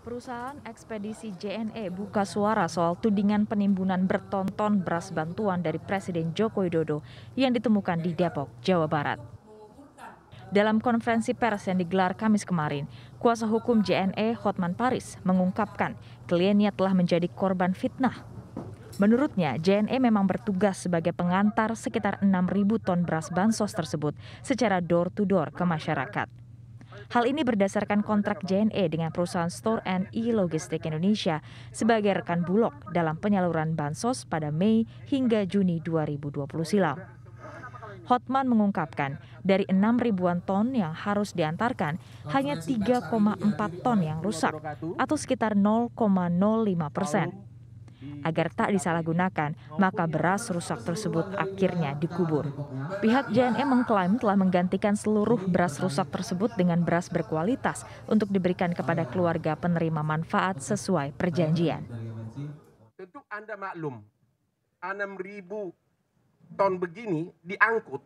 Perusahaan ekspedisi JNE buka suara soal tudingan penimbunan bertonton beras bantuan dari Presiden Joko Widodo yang ditemukan di Depok, Jawa Barat. Dalam konferensi pers yang digelar Kamis kemarin, kuasa hukum JNE Hotman Paris mengungkapkan kliennya telah menjadi korban fitnah. Menurutnya, JNE memang bertugas sebagai pengantar sekitar 6.000 ton beras bansos tersebut secara door-to-door -door ke masyarakat. Hal ini berdasarkan kontrak JNE dengan perusahaan Store and E-Logistik Indonesia sebagai rekan Bulog dalam penyaluran bansos pada Mei hingga Juni 2020 silam. Hotman mengungkapkan, dari 6 ribuan ton yang harus diantarkan, hanya 3,4 ton yang rusak atau sekitar 0,05 persen agar tak disalahgunakan, maka beras rusak tersebut akhirnya dikubur. Pihak JNE mengklaim telah menggantikan seluruh beras rusak tersebut dengan beras berkualitas untuk diberikan kepada keluarga penerima manfaat sesuai perjanjian. Tentu Anda maklum, 6.000 ton begini diangkut,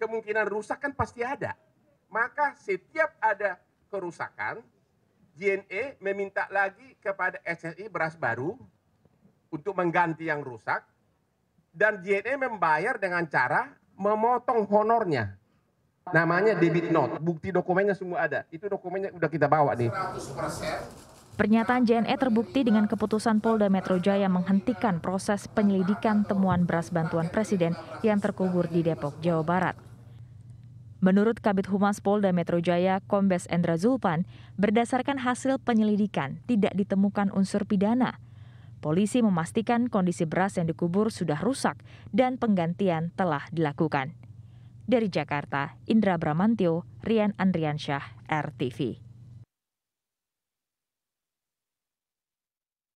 kemungkinan rusak kan pasti ada. Maka setiap ada kerusakan, JNE meminta lagi kepada SSI beras baru untuk mengganti yang rusak dan JNE membayar dengan cara memotong honornya. Namanya debit note, bukti dokumennya semua ada. Itu dokumennya udah kita bawa nih. Pernyataan JNE terbukti dengan keputusan Polda Metro Jaya menghentikan proses penyelidikan temuan beras bantuan Presiden yang terkubur di Depok, Jawa Barat. Menurut Kabit Humas Polda Metro Jaya, Kombes Endra Zulpan, berdasarkan hasil penyelidikan tidak ditemukan unsur pidana Polisi memastikan kondisi beras yang dikubur sudah rusak dan penggantian telah dilakukan. Dari Jakarta, Indra Bramantio, Rian Andriansyah, RTV.